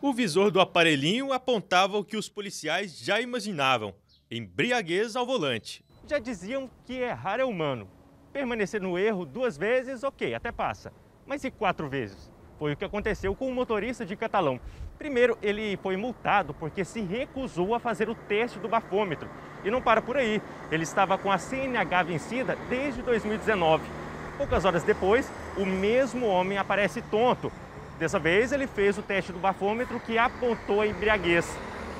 O visor do aparelhinho apontava o que os policiais já imaginavam: embriaguez ao volante. Já diziam que errar é humano. Permanecer no erro duas vezes, ok, até passa. Mas e quatro vezes? Foi o que aconteceu com o motorista de Catalão. Primeiro, ele foi multado porque se recusou a fazer o teste do bafômetro. E não para por aí, ele estava com a CNH vencida desde 2019. Poucas horas depois, o mesmo homem aparece tonto Dessa vez ele fez o teste do bafômetro que apontou a embriaguez.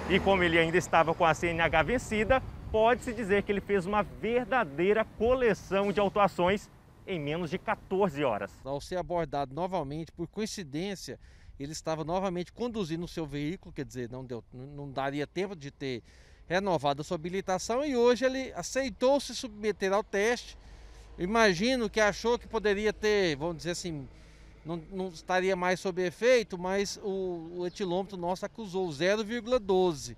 E como ele ainda estava com a CNH vencida, pode-se dizer que ele fez uma verdadeira coleção de autuações em menos de 14 horas. Ao ser abordado novamente, por coincidência, ele estava novamente conduzindo o seu veículo, quer dizer, não, deu, não daria tempo de ter renovado a sua habilitação e hoje ele aceitou se submeter ao teste. Imagino que achou que poderia ter, vamos dizer assim, não, não estaria mais sob efeito, mas o, o etilômetro nosso acusou 0,12,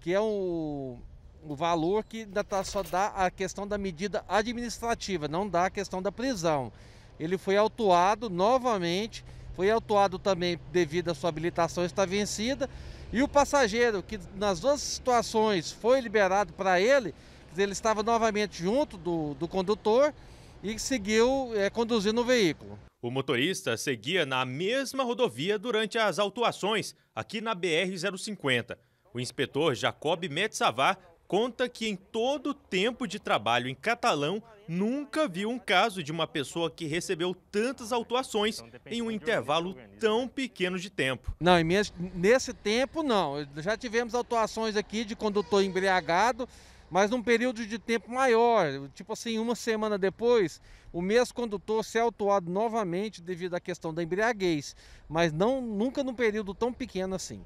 que é o, o valor que ainda tá, só dá a questão da medida administrativa, não dá a questão da prisão. Ele foi autuado novamente, foi autuado também devido à sua habilitação estar vencida, e o passageiro, que nas duas situações foi liberado para ele, ele estava novamente junto do, do condutor, e seguiu é, conduzindo o veículo. O motorista seguia na mesma rodovia durante as autuações, aqui na BR-050. O inspetor Jacob Metzavar conta que em todo o tempo de trabalho em Catalão, nunca viu um caso de uma pessoa que recebeu tantas autuações então em um intervalo tão pequeno de tempo. Não, nesse tempo não. Já tivemos autuações aqui de condutor embriagado, mas num período de tempo maior, tipo assim, uma semana depois, o mesmo condutor se autuado novamente devido à questão da embriaguez, mas não nunca num período tão pequeno assim.